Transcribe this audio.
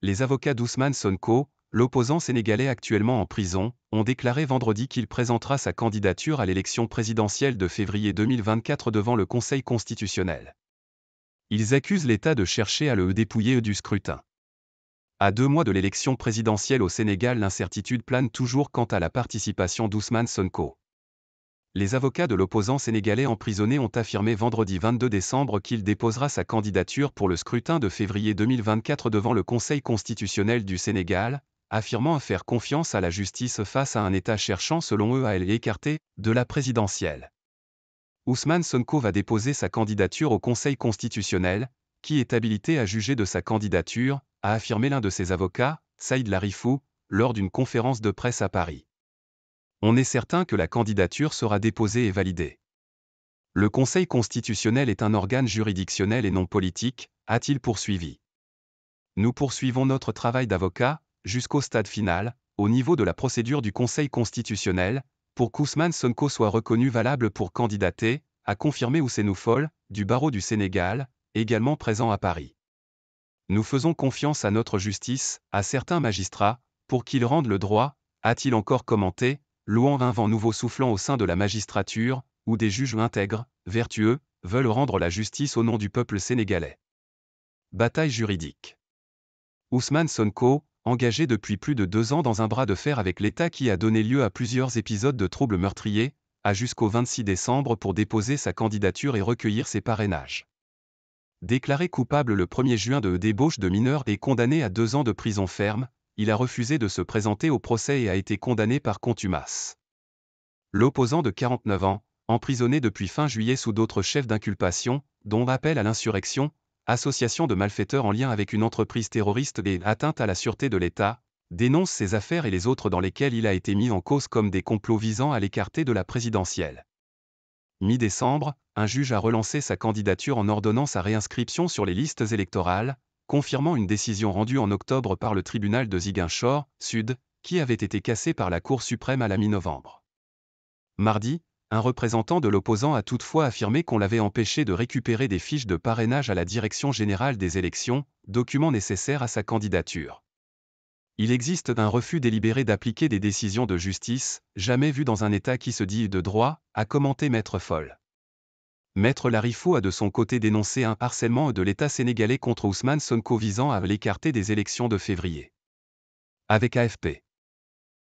les avocats d'Ousmane Sonko, l'opposant sénégalais actuellement en prison, ont déclaré vendredi qu'il présentera sa candidature à l'élection présidentielle de février 2024 devant le Conseil constitutionnel. Ils accusent l'État de chercher à le dépouiller du scrutin. À deux mois de l'élection présidentielle au Sénégal, l'incertitude plane toujours quant à la participation d'Ousmane Sonko les avocats de l'opposant sénégalais emprisonné ont affirmé vendredi 22 décembre qu'il déposera sa candidature pour le scrutin de février 2024 devant le Conseil constitutionnel du Sénégal, affirmant faire confiance à la justice face à un État cherchant selon eux à l'écarter de la présidentielle. Ousmane Sonko va déposer sa candidature au Conseil constitutionnel, qui est habilité à juger de sa candidature, a affirmé l'un de ses avocats, Saïd Larifou, lors d'une conférence de presse à Paris on est certain que la candidature sera déposée et validée. Le Conseil constitutionnel est un organe juridictionnel et non politique, a-t-il poursuivi. Nous poursuivons notre travail d'avocat, jusqu'au stade final, au niveau de la procédure du Conseil constitutionnel, pour qu'Ousmane Sonko soit reconnu valable pour candidater, a confirmé Ousseinou du barreau du Sénégal, également présent à Paris. Nous faisons confiance à notre justice, à certains magistrats, pour qu'ils rendent le droit, a-t-il encore commenté, louant un vent nouveau soufflant au sein de la magistrature, où des juges intègres, vertueux, veulent rendre la justice au nom du peuple sénégalais. Bataille juridique. Ousmane Sonko, engagé depuis plus de deux ans dans un bras de fer avec l'État qui a donné lieu à plusieurs épisodes de troubles meurtriers, a jusqu'au 26 décembre pour déposer sa candidature et recueillir ses parrainages. Déclaré coupable le 1er juin de débauche de mineurs et condamné à deux ans de prison ferme, il a refusé de se présenter au procès et a été condamné par contumace. L'opposant de 49 ans, emprisonné depuis fin juillet sous d'autres chefs d'inculpation, dont appel à l'insurrection, association de malfaiteurs en lien avec une entreprise terroriste et atteinte à la sûreté de l'État, dénonce ses affaires et les autres dans lesquelles il a été mis en cause comme des complots visant à l'écarter de la présidentielle. Mi-décembre, un juge a relancé sa candidature en ordonnant sa réinscription sur les listes électorales, confirmant une décision rendue en octobre par le tribunal de Ziguinchor, Sud, qui avait été cassée par la Cour suprême à la mi-novembre. Mardi, un représentant de l'opposant a toutefois affirmé qu'on l'avait empêché de récupérer des fiches de parrainage à la Direction générale des élections, documents nécessaires à sa candidature. Il existe un refus délibéré d'appliquer des décisions de justice, jamais vues dans un État qui se dit de droit, a commenté Maître Folle. Maître Larifou a de son côté dénoncé un harcèlement de l'État sénégalais contre Ousmane Sonko visant à l'écarter des élections de février. Avec AFP.